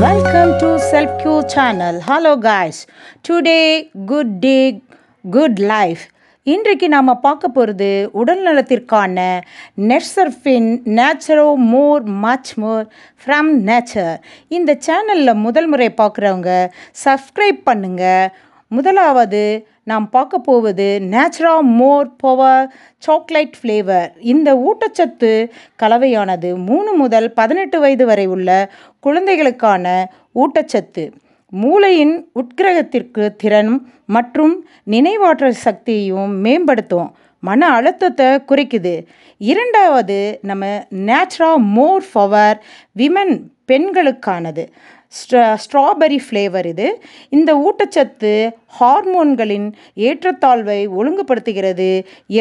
Welcome to Self Cure channel. Hello guys. Today good day, good life. இன்றைக்கு நாம் பார்க்க போகிறது உடல் உடல்நலத்திற்கான ஃபின் Natura more much more from nature இந்த சேனலில் முதல் முறை பார்க்குறவங்க சப்ஸ்கிரைப் பண்ணுங்கள் முதலாவது நாம் பார்க்க போவது Natura more power chocolate flavour இந்த ஊட்டச்சத்து கலவையானது மூணு முதல் பதினெட்டு வயது வரை உள்ள குழந்தைகளுக்கான ஊட்டச்சத்து மூளையின் உட்கிரகத்திற்கு திறன் மற்றும் நினைவாற்றல் சக்தியையும் மேம்படுத்தும் மன அழுத்தத்தை குறைக்குது இரண்டாவது நம்ம நேச்சுரா மோர் ஃபவர் விமன் பெண்களுக்கானது ஸ்ட்ரா ஸ்ட்ராபெரி ஃப்ளேவர் இது இந்த ஊட்டச்சத்து ஹார்மோன்களின் ஏற்றத்தாழ்வை ஒழுங்குபடுத்துகிறது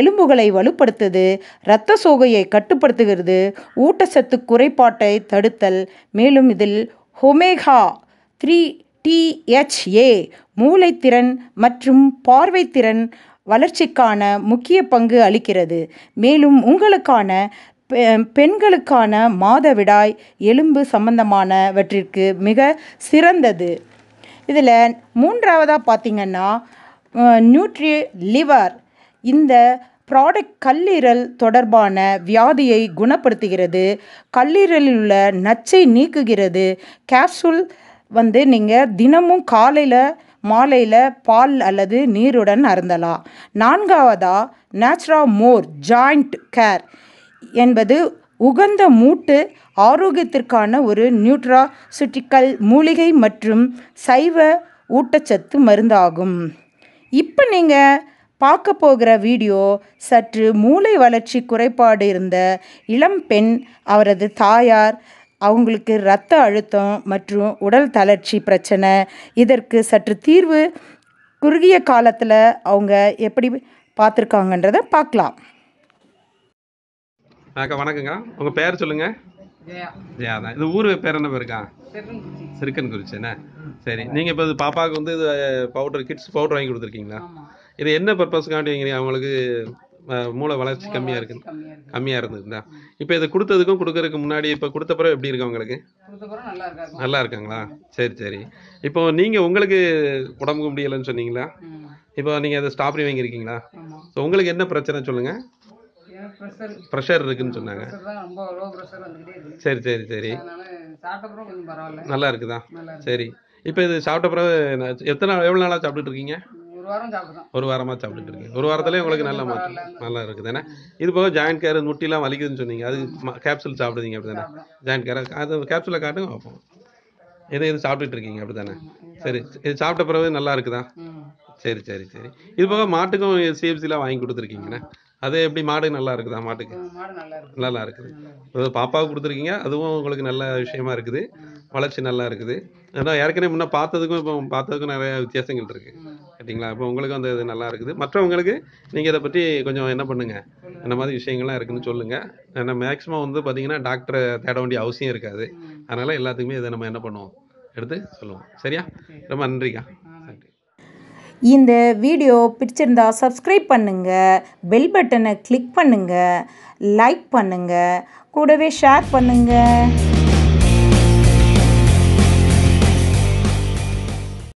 எலும்புகளை வலுப்படுத்துது இரத்த சோகையை கட்டுப்படுத்துகிறது ஊட்டச்சத்து குறைபாட்டை தடுத்தல் மேலும் இதில் ஹொமேகா த்ரீ டிஹெச்ஏ மூளைத்திறன் மற்றும் பார்வைத்திறன் வளர்ச்சிக்கான முக்கிய பங்கு அளிக்கிறது மேலும் உங்களுக்கான பெ பெண்களுக்கான மாதவிடாய் எலும்பு சம்பந்தமானவற்றிற்கு மிக சிறந்தது இதில் மூன்றாவதாக பார்த்திங்கன்னா நியூட்ரி லிவர் இந்த ப்ராடக்ட் கல்லீரல் தொடர்பான வியாதியை குணப்படுத்துகிறது கல்லீரலில் உள்ள நச்சை நீக்குகிறது கேப்சூல் வந்து நீங்கள் தினமும் காலையில் மாலையில் பால் அல்லது நீருடன் அருந்தலாம் நான்காவதாக நேச்சுரா மோர் ஜாயிண்ட் கேர் என்பது உகந்த மூட்டு ஆரோக்கியத்திற்கான ஒரு சுட்டிக்கல் மூலிகை மற்றும் சைவ ஊட்டச்சத்து மருந்தாகும் இப்போ நீங்கள் பார்க்க போகிற வீடியோ சற்று மூளை வளர்ச்சி குறைபாடு இருந்த இளம் பெண் அவரது தாயார் அவங்களுக்கு இரத்த அழுத்தம் மற்றும் உடல் தளர்ச்சி பிரச்சனை இதற்கு சற்று தீர்வு குறுகிய காலத்தில் அவங்க எப்படி பார்த்துருக்காங்கன்றத பார்க்கலாம் அக்கா வணக்கங்க உங்கள் பேர் சொல்லுங்கள் ஜெயா தான் இது ஊர் பேர் என்ன பேருக்கா குறிச்சி என்ன சரி நீங்கள் இப்போ இது பாப்பாவுக்கு வந்து இது பவுடர் கிட்ஸ் பவுடர் வாங்கி கொடுத்துருக்கீங்களா இது என்ன பர்பஸ்க்காண்டி வைங்க அவங்களுக்கு மூளை வளர்ச்சி கம்மியாக இருக்கு கம்மியாக இருந்ததுங்களா இப்போ இதை கொடுத்ததுக்கும் கொடுக்கறதுக்கு முன்னாடி இப்போ கொடுத்த பிறகு எப்படி இருக்கு உங்களுக்கு நல்லா இருக்காங்களா சரி சரி இப்போ நீங்கள் உங்களுக்கு உடம்புக்கு முடியலைன்னு சொன்னீங்களா இப்போ நீங்கள் அதை ஸ்டாப்ரி வாங்கியிருக்கீங்களா ஸோ உங்களுக்கு என்ன பிரச்சனை சொல்லுங்கள் ப்ரெஷர் இருக்குன்னு சொன்னாங்க சரி சரி சரி நல்லா இருக்குதா சரி இப்போ இது சாப்பிட்ட பிறகு எத்தனை எவ்வளோ நாளாக சாப்பிட்டுட்டு இருக்கீங்க ஒரு வாரமாக சாப்பிட்டுட்டு இருக்கீங்க ஒரு வாரத்துல உங்களுக்கு நல்ல மாற்றம் நல்லா இருக்குது ஏன்னா இது போக ஜாயின்ட் கேர் முட்டிலாம் வலிக்குதுன்னு சொன்னீங்க அது கேப்சூல் சாப்பிடுதீங்க அப்படி தானே ஜாயின்ட் கேர் அது கேப்சூலை காட்டுங்க பார்ப்போம் எதை எது சாப்பிட்டுட்டு இருக்கீங்க அப்படிதானே சரி இது சாப்பிட்ட பிறகு நல்லா இருக்குதா சரி சரி சரி இது போக மாட்டுக்கும் சிஎஃப்சிலாம் வாங்கி கொடுத்துருக்கீங்கண்ணே அது எப்படி மாடு நல்லா இருக்குதா மாட்டுக்கு நல்லா இருக்குது பாப்பாவுக்கு கொடுத்துருக்கீங்க அதுவும் உங்களுக்கு நல்ல விஷயமா இருக்குது வளர்ச்சி நல்லா இருக்குது ஏன்னா ஏற்கனவே முன்னே பார்த்ததுக்கும் இப்போ பார்த்ததுக்கும் நிறைய வித்தியாசங்கள் இருக்குது சரிங்களா இப்போ உங்களுக்கு அந்த இது நல்லா இருக்குது மற்றவங்களுக்கு நீங்கள் இதை பற்றி கொஞ்சம் என்ன பண்ணுங்கள் அந்த மாதிரி விஷயங்கள்லாம் இருக்குதுன்னு சொல்லுங்கள் ஏன்னா மேக்ஸிமம் வந்து பார்த்தீங்கன்னா டாக்டரை தேட வேண்டிய அவசியம் இருக்காது அதனால் எல்லாத்துக்குமே இதை நம்ம என்ன பண்ணுவோம் எடுத்து சொல்லுவோம் சரியா ரொம்ப நன்றிக்கா இந்த வீடியோ பிடிச்சிருந்தால் சப்ஸ்கிரைப் பண்ணுங்கள் பெல் பட்டனை கிளிக் பண்ணுங்கள் லைக் பண்ணுங்கள் கூடவே ஷேர் பண்ணுங்கள்